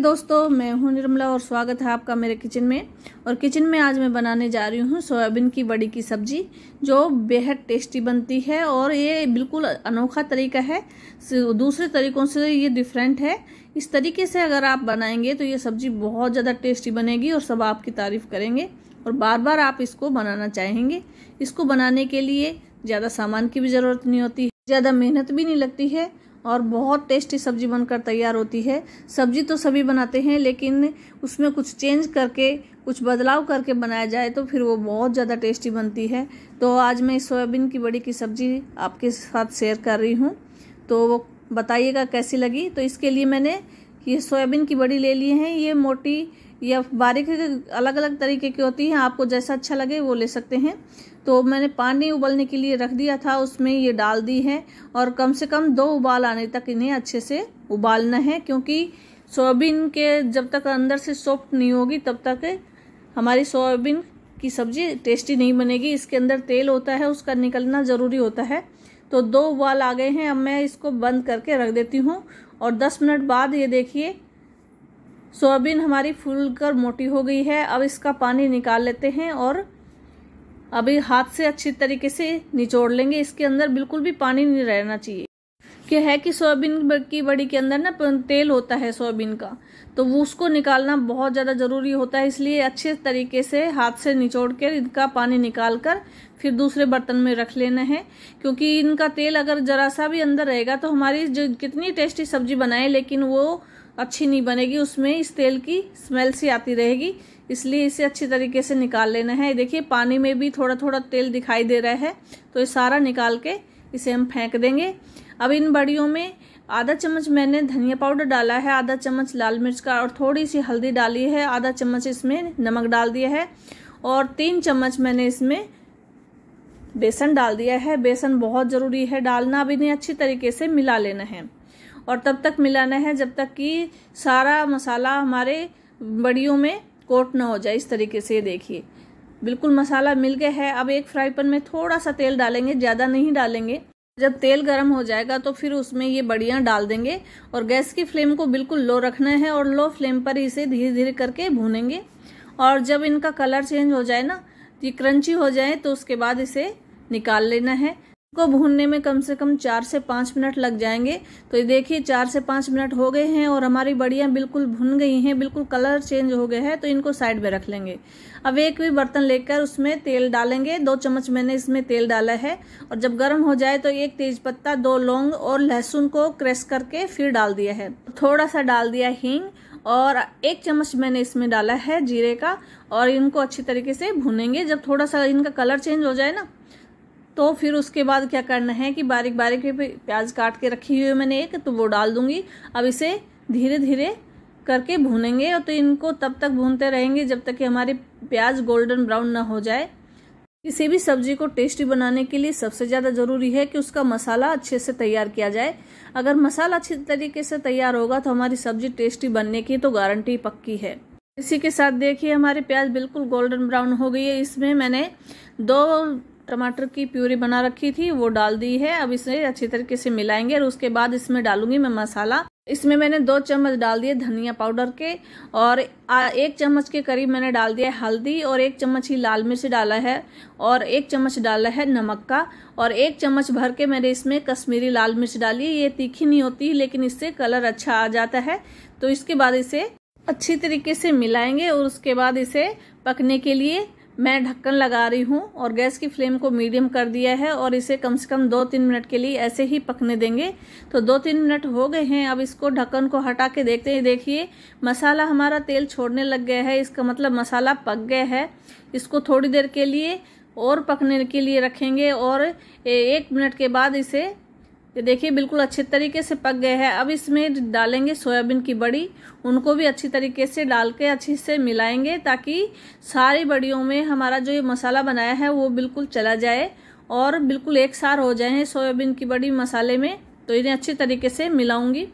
दोस्तों मैं हूं निर्मला और स्वागत है आपका मेरे किचन में और किचन में आज मैं बनाने जा रही हूं सोयाबीन की बड़ी की सब्जी जो बेहद टेस्टी बनती है और ये बिल्कुल अनोखा तरीका है दूसरे तरीकों से ये डिफरेंट है इस तरीके से अगर आप बनाएंगे तो ये सब्जी बहुत ज़्यादा टेस्टी बनेगी और सब आपकी तारीफ़ करेंगे और बार बार आप इसको बनाना चाहेंगे इसको बनाने के लिए ज़्यादा सामान की भी ज़रूरत नहीं होती ज़्यादा मेहनत भी नहीं लगती है और बहुत टेस्टी सब्जी बनकर तैयार होती है सब्जी तो सभी बनाते हैं लेकिन उसमें कुछ चेंज करके कुछ बदलाव करके बनाया जाए तो फिर वो बहुत ज़्यादा टेस्टी बनती है तो आज मैं सोयाबीन की बड़ी की सब्ज़ी आपके साथ शेयर कर रही हूँ तो वो बताइएगा कैसी लगी तो इसके लिए मैंने ये सोयाबीन की बड़ी ले ली है ये मोटी या बारीक अलग अलग तरीके की होती हैं आपको जैसा अच्छा लगे वो ले सकते हैं तो मैंने पानी उबलने के लिए रख दिया था उसमें ये डाल दी है और कम से कम दो उबाल आने तक इन्हें अच्छे से उबालना है क्योंकि सोयाबीन के जब तक अंदर से सॉफ्ट नहीं होगी तब तक हमारी सोयाबीन की सब्ज़ी टेस्टी नहीं बनेगी इसके अंदर तेल होता है उसका निकलना ज़रूरी होता है तो दो उबाल आ गए हैं अब मैं इसको बंद करके रख देती हूँ और 10 मिनट बाद ये देखिए सोयाबीन हमारी फूल कर मोटी हो गई है अब इसका पानी निकाल लेते हैं और अभी हाथ से अच्छी तरीके से निचोड़ लेंगे इसके अंदर बिल्कुल भी पानी नहीं रहना चाहिए क्या है कि सोयाबीन की बड़ी के अंदर ना तेल होता है सोयाबीन का तो वो उसको निकालना बहुत ज़्यादा ज़रूरी होता है इसलिए अच्छे तरीके से हाथ से निचोड़ कर इनका पानी निकाल कर फिर दूसरे बर्तन में रख लेना है क्योंकि इनका तेल अगर ज़रा सा भी अंदर रहेगा तो हमारी जो कितनी टेस्टी सब्जी बनाए लेकिन वो अच्छी नहीं बनेगी उसमें इस तेल की स्मेल सी आती रहेगी इसलिए इसे अच्छी तरीके से निकाल लेना है देखिए पानी में भी थोड़ा थोड़ा तेल दिखाई दे रहा है तो ये सारा निकाल के इसे हम फेंक देंगे अब इन बड़ियों में आधा चम्मच मैंने धनिया पाउडर डाला है आधा चम्मच लाल मिर्च का और थोड़ी सी हल्दी डाली है आधा चम्मच इसमें नमक डाल दिया है और तीन चम्मच मैंने इसमें बेसन डाल दिया है बेसन बहुत ज़रूरी है डालना अब इन्हें अच्छी तरीके से मिला लेना है और तब तक मिलाना है जब तक कि सारा मसाला हमारे बड़ियों में कोट ना हो जाए इस तरीके से देखिए बिल्कुल मसाला मिल गया है अब एक फ्राई पैन में थोड़ा सा तेल डालेंगे ज़्यादा नहीं डालेंगे जब तेल गर्म हो जाएगा तो फिर उसमें ये बड़ियाँ डाल देंगे और गैस की फ्लेम को बिल्कुल लो रखना है और लो फ्लेम पर इसे धीरे धीरे करके भूनेंगे और जब इनका कलर चेंज हो जाए ना ये क्रंची हो जाए तो उसके बाद इसे निकाल लेना है को भूनने में कम से कम चार से पाँच मिनट लग जाएंगे तो ये देखिए चार से पाँच मिनट हो गए हैं और हमारी बढ़िया बिल्कुल भुन गई हैं बिल्कुल कलर चेंज हो गया है तो इनको साइड में रख लेंगे अब एक भी बर्तन लेकर उसमें तेल डालेंगे दो चम्मच मैंने इसमें तेल डाला है और जब गर्म हो जाए तो एक तेज पत्ता दो लौंग और लहसुन को क्रेश करके फिर डाल दिया है थोड़ा सा डाल दिया हींग और एक चम्मच मैंने इसमें डाला है जीरे का और इनको अच्छी तरीके से भुनेंगे जब थोड़ा सा इनका कलर चेंज हो जाए ना तो फिर उसके बाद क्या करना है कि बारीक बारीक प्याज काट के रखी हुई है मैंने एक तो वो डाल दूंगी अब इसे धीरे धीरे करके भूनेंगे और तो इनको तब तक भूनते रहेंगे जब तक कि हमारे प्याज गोल्डन ब्राउन ना हो जाए किसी भी सब्जी को टेस्टी बनाने के लिए सबसे ज़्यादा ज़रूरी है कि उसका मसाला अच्छे से तैयार किया जाए अगर मसाला अच्छे तरीके से तैयार होगा तो हमारी सब्जी टेस्टी बनने की तो गारंटी पक्की है इसी के साथ देखिए हमारे प्याज बिल्कुल गोल्डन ब्राउन हो गई है इसमें मैंने दो टमाटर की प्यूरी बना रखी थी वो डाल दी है अब इसे अच्छी तरीके से मिलाएंगे और उसके बाद इसमें डालूंगी मैं मसाला इसमें मैंने दो चम्मच डाल दिए धनिया पाउडर के और एक चम्मच के करीब मैंने डाल दिया है हल्दी और एक चम्मच ही लाल मिर्च डाला है और एक चम्मच डाला है नमक का और एक चम्मच भर के मैंने इसमें कश्मीरी लाल मिर्च डाली ये तीखी नहीं होती लेकिन इससे कलर अच्छा आ जाता है तो इसके बाद इसे अच्छी तरीके से मिलाएंगे और उसके बाद इसे पकने के लिए मैं ढक्कन लगा रही हूँ और गैस की फ्लेम को मीडियम कर दिया है और इसे कम से कम दो तीन मिनट के लिए ऐसे ही पकने देंगे तो दो तीन मिनट हो गए हैं अब इसको ढक्कन को हटा के देखते हैं देखिए मसाला हमारा तेल छोड़ने लग गया है इसका मतलब मसाला पक गया है इसको थोड़ी देर के लिए और पकने के लिए रखेंगे और एक मिनट के बाद इसे ये देखिए बिल्कुल अच्छे तरीके से पक गए हैं अब इसमें डालेंगे सोयाबीन की बड़ी उनको भी अच्छी तरीके से डाल के अच्छे से मिलाएंगे ताकि सारी बड़ियों में हमारा जो ये मसाला बनाया है वो बिल्कुल चला जाए और बिल्कुल एक सार हो जाए सोयाबीन की बड़ी मसाले में तो इन्हें अच्छे तरीके से मिलाऊंगी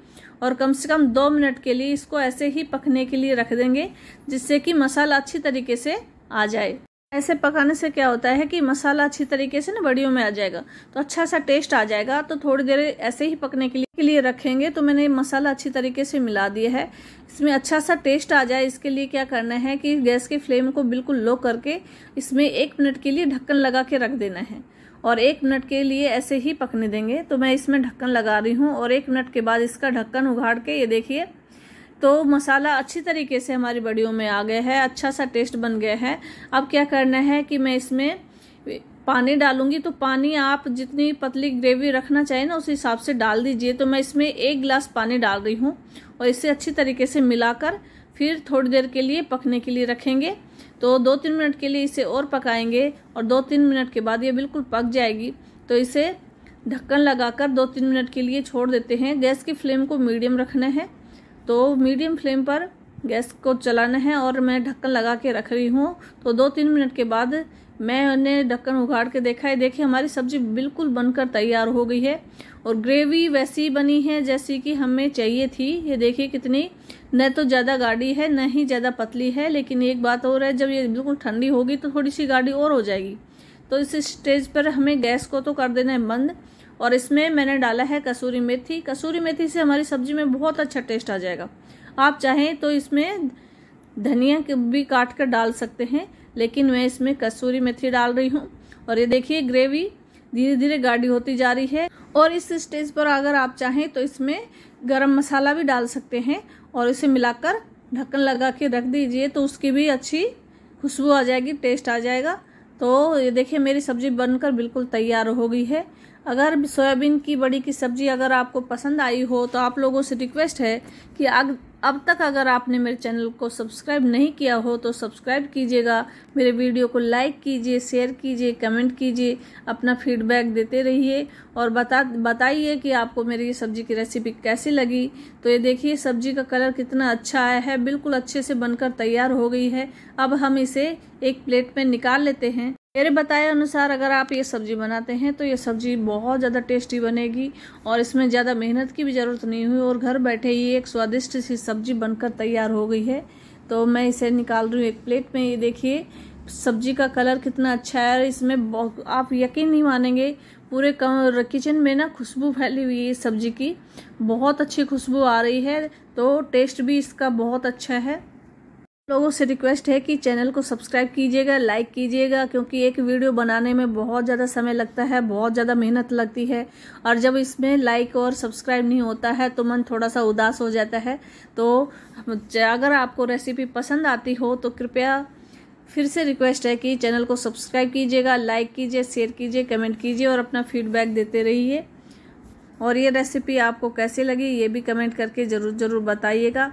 और कम से कम दो मिनट के लिए इसको ऐसे ही पकने के लिए रख देंगे जिससे कि मसाला अच्छी तरीके से आ जाए ऐसे पकाने से क्या होता है कि मसाला अच्छी तरीके से ना बड़ियों में आ जाएगा तो अच्छा सा टेस्ट आ जाएगा तो थोड़ी देर ऐसे ही पकने के लिए के लिए रखेंगे तो मैंने मसाला अच्छी तरीके से मिला दिया है इसमें अच्छा सा टेस्ट आ जाए इसके लिए क्या करना है कि गैस के फ्लेम को बिल्कुल लो करके इसमें एक मिनट के लिए ढक्कन लगा के रख देना है और एक मिनट के लिए ऐसे ही पकने देंगे तो मैं इसमें ढक्कन लगा रही हूँ और एक मिनट के बाद इसका ढक्कन उघाड़ के ये देखिए तो मसाला अच्छी तरीके से हमारी बड़ियों में आ गया है अच्छा सा टेस्ट बन गया है अब क्या करना है कि मैं इसमें पानी डालूंगी तो पानी आप जितनी पतली ग्रेवी रखना चाहिए ना उस हिसाब से डाल दीजिए तो मैं इसमें एक गिलास पानी डाल रही हूँ और इसे अच्छी तरीके से मिलाकर फिर थोड़ी देर के लिए पकने के लिए रखेंगे तो दो तीन मिनट के लिए इसे और पकाएंगे और दो तीन मिनट के बाद ये बिल्कुल पक जाएगी तो इसे ढक्कन लगाकर दो तीन मिनट के लिए छोड़ देते हैं गैस की फ्लेम को मीडियम रखना है तो मीडियम फ्लेम पर गैस को चलाना है और मैं ढक्कन लगा के रख रही हूँ तो दो तीन मिनट के बाद मैंने ढक्कन उगाड़ के देखा है देखिए हमारी सब्जी बिल्कुल बनकर तैयार हो गई है और ग्रेवी वैसी बनी है जैसी कि हमें चाहिए थी ये देखिए कितनी न तो ज़्यादा गाढ़ी है न ही ज़्यादा पतली है लेकिन एक बात और है जब ये बिल्कुल ठंडी होगी तो थोड़ी सी गाढ़ी और हो जाएगी तो इस स्टेज पर हमें गैस को तो कर देना है बंद और इसमें मैंने डाला है कसूरी मेथी कसूरी मेथी से हमारी सब्जी में बहुत अच्छा टेस्ट आ जाएगा आप चाहें तो इसमें धनिया भी काट कर डाल सकते हैं लेकिन मैं इसमें कसूरी मेथी डाल रही हूँ और ये देखिए ग्रेवी धीरे धीरे गाढ़ी होती जा रही है और इस स्टेज पर अगर आप चाहें तो इसमें गरम मसाला भी डाल सकते हैं और इसे मिलाकर ढक्कन लगा के रख दीजिए तो उसकी भी अच्छी खुशबू आ जाएगी टेस्ट आ जाएगा तो ये देखिए मेरी सब्ज़ी बनकर बिल्कुल तैयार हो गई है अगर सोयाबीन की बड़ी की सब्ज़ी अगर आपको पसंद आई हो तो आप लोगों से रिक्वेस्ट है कि अग, अब तक अगर आपने मेरे चैनल को सब्सक्राइब नहीं किया हो तो सब्सक्राइब कीजिएगा मेरे वीडियो को लाइक कीजिए शेयर कीजिए कमेंट कीजिए अपना फीडबैक देते रहिए और बता बताइए कि आपको मेरी ये सब्ज़ी की रेसिपी कैसी लगी तो ये देखिए सब्ज़ी का कलर कितना अच्छा आया है बिल्कुल अच्छे से बनकर तैयार हो गई है अब हम इसे एक प्लेट में निकाल लेते हैं मेरे बताए अनुसार अगर आप ये सब्ज़ी बनाते हैं तो ये सब्ज़ी बहुत ज़्यादा टेस्टी बनेगी और इसमें ज़्यादा मेहनत की भी ज़रूरत नहीं हुई और घर बैठे ही एक स्वादिष्ट सी सब्ज़ी बनकर तैयार हो गई है तो मैं इसे निकाल रही हूँ एक प्लेट में ये देखिए सब्जी का कलर कितना अच्छा है इसमें आप यकीन नहीं मानेंगे पूरे किचन में ना खुशबू फैली हुई है सब्ज़ी की बहुत अच्छी खुशबू आ रही है तो टेस्ट भी इसका बहुत अच्छा है लोगों से रिक्वेस्ट है कि चैनल को सब्सक्राइब कीजिएगा लाइक कीजिएगा क्योंकि एक वीडियो बनाने में बहुत ज़्यादा समय लगता है बहुत ज़्यादा मेहनत लगती है और जब इसमें लाइक और सब्सक्राइब नहीं होता है तो मन थोड़ा सा उदास हो जाता है तो अगर आपको रेसिपी पसंद आती हो तो कृपया फिर से रिक्वेस्ट है कि चैनल को सब्सक्राइब कीजिएगा लाइक कीजिए शेयर कीजिए कमेंट कीजिए और अपना फीडबैक देते रहिए और ये रेसिपी आपको कैसी लगी ये भी कमेंट करके ज़रूर ज़रूर बताइएगा